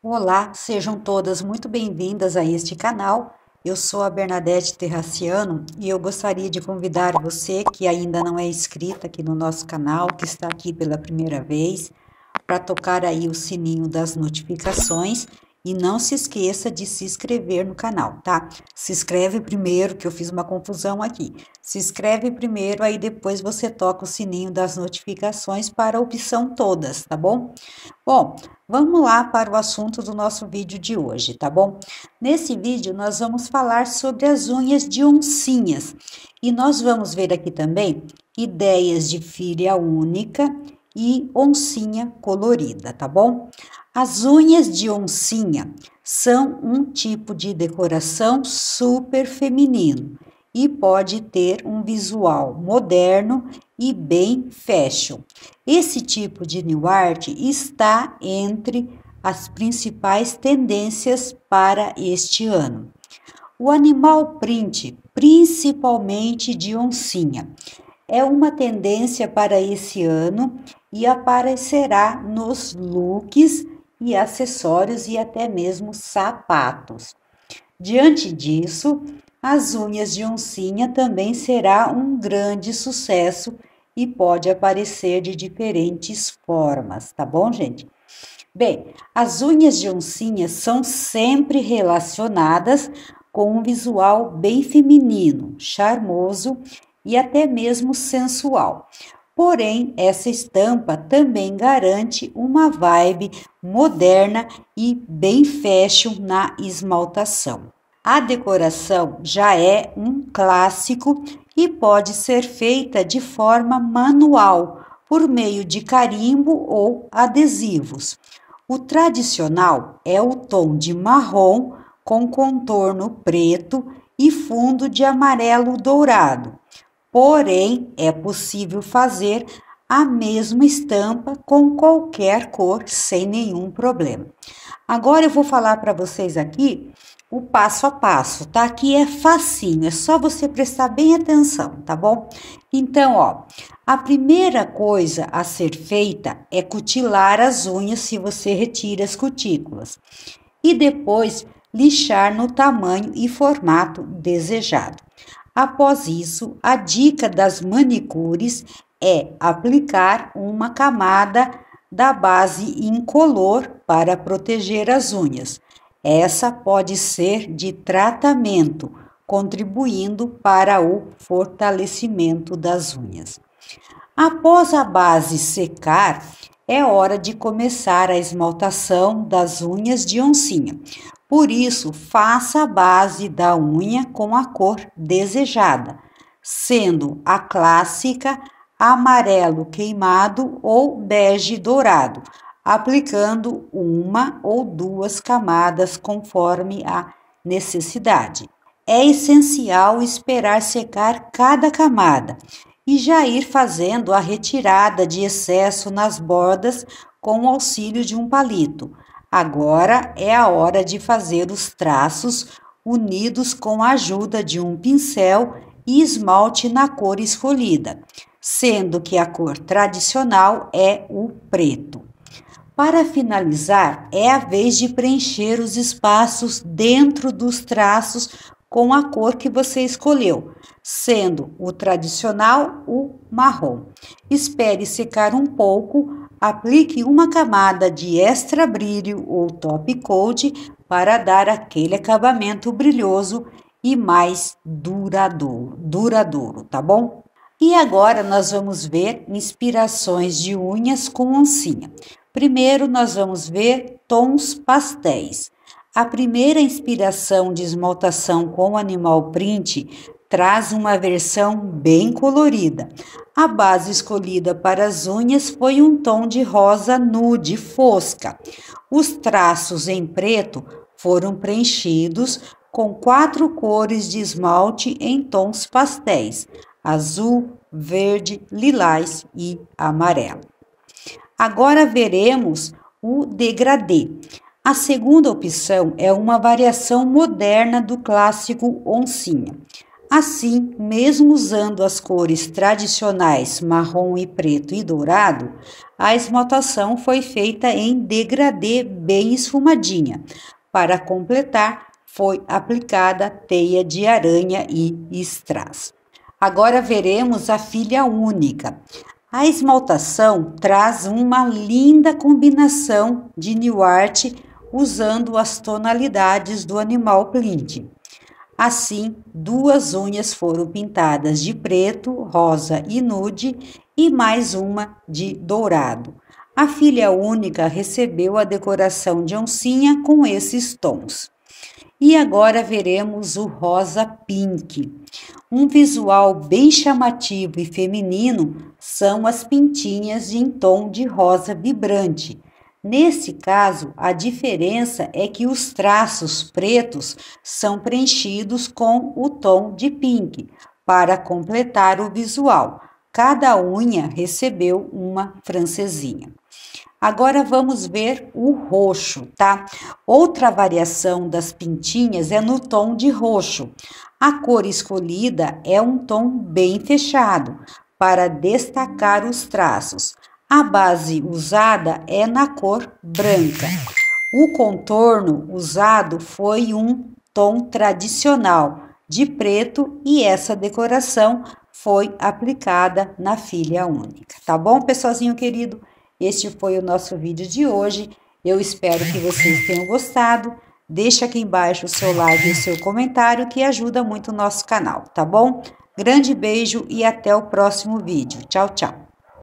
Olá, sejam todas muito bem-vindas a este canal. Eu sou a Bernadette Terraciano e eu gostaria de convidar você que ainda não é inscrita aqui no nosso canal, que está aqui pela primeira vez, para tocar aí o sininho das notificações e não se esqueça de se inscrever no canal, tá? Se inscreve primeiro, que eu fiz uma confusão aqui. Se inscreve primeiro, aí depois você toca o sininho das notificações para a opção todas, tá bom? Bom, Vamos lá para o assunto do nosso vídeo de hoje, tá bom? Nesse vídeo nós vamos falar sobre as unhas de oncinhas e nós vamos ver aqui também ideias de filha única e oncinha colorida, tá bom? As unhas de oncinha são um tipo de decoração super feminino e pode ter um visual moderno e bem fashion. Esse tipo de new art está entre as principais tendências para este ano. O animal print, principalmente de oncinha, é uma tendência para esse ano e aparecerá nos looks e acessórios e até mesmo sapatos. Diante disso, as unhas de oncinha também será um grande sucesso e pode aparecer de diferentes formas, tá bom, gente? Bem, as unhas de oncinha são sempre relacionadas com um visual bem feminino, charmoso e até mesmo sensual. Porém, essa estampa também garante uma vibe moderna e bem fashion na esmaltação. A decoração já é um clássico e pode ser feita de forma manual, por meio de carimbo ou adesivos. O tradicional é o tom de marrom com contorno preto e fundo de amarelo dourado. Porém, é possível fazer a mesma estampa com qualquer cor sem nenhum problema. Agora eu vou falar para vocês aqui o passo a passo, tá? Aqui é facinho, é só você prestar bem atenção, tá bom? Então, ó, a primeira coisa a ser feita é cutilar as unhas se você retira as cutículas. E depois lixar no tamanho e formato desejado. Após isso, a dica das manicures é aplicar uma camada da base incolor para proteger as unhas. Essa pode ser de tratamento, contribuindo para o fortalecimento das unhas. Após a base secar, é hora de começar a esmaltação das unhas de oncinha. Por isso, faça a base da unha com a cor desejada, sendo a clássica amarelo queimado ou bege dourado aplicando uma ou duas camadas conforme a necessidade. É essencial esperar secar cada camada e já ir fazendo a retirada de excesso nas bordas com o auxílio de um palito. Agora é a hora de fazer os traços unidos com a ajuda de um pincel e esmalte na cor escolhida, sendo que a cor tradicional é o preto. Para finalizar, é a vez de preencher os espaços dentro dos traços com a cor que você escolheu, sendo o tradicional o marrom. Espere secar um pouco, aplique uma camada de extra brilho ou top coat para dar aquele acabamento brilhoso e mais duradouro, duradouro, tá bom? E agora nós vamos ver inspirações de unhas com oncinha. Primeiro, nós vamos ver tons pastéis. A primeira inspiração de esmaltação com animal print traz uma versão bem colorida. A base escolhida para as unhas foi um tom de rosa nude fosca. Os traços em preto foram preenchidos com quatro cores de esmalte em tons pastéis: azul, verde, lilás e amarelo. Agora veremos o degradê. A segunda opção é uma variação moderna do clássico oncinha. Assim, mesmo usando as cores tradicionais marrom e preto e dourado, a esmaltação foi feita em degradê bem esfumadinha. Para completar, foi aplicada teia de aranha e strass. Agora veremos a filha única. A esmaltação traz uma linda combinação de new art usando as tonalidades do animal plint. Assim, duas unhas foram pintadas de preto, rosa e nude e mais uma de dourado. A filha única recebeu a decoração de oncinha com esses tons. E agora veremos o rosa pink. Um visual bem chamativo e feminino são as pintinhas em tom de rosa vibrante. Nesse caso, a diferença é que os traços pretos são preenchidos com o tom de pink para completar o visual. Cada unha recebeu uma francesinha. Agora vamos ver o roxo, tá? Outra variação das pintinhas é no tom de roxo. A cor escolhida é um tom bem fechado para destacar os traços. A base usada é na cor branca. O contorno usado foi um tom tradicional de preto e essa decoração foi aplicada na filha única. Tá bom, pessoalzinho querido? Este foi o nosso vídeo de hoje. Eu espero que vocês tenham gostado. Deixe aqui embaixo o seu like e o seu comentário que ajuda muito o nosso canal, tá bom? Grande beijo e até o próximo vídeo. Tchau, tchau.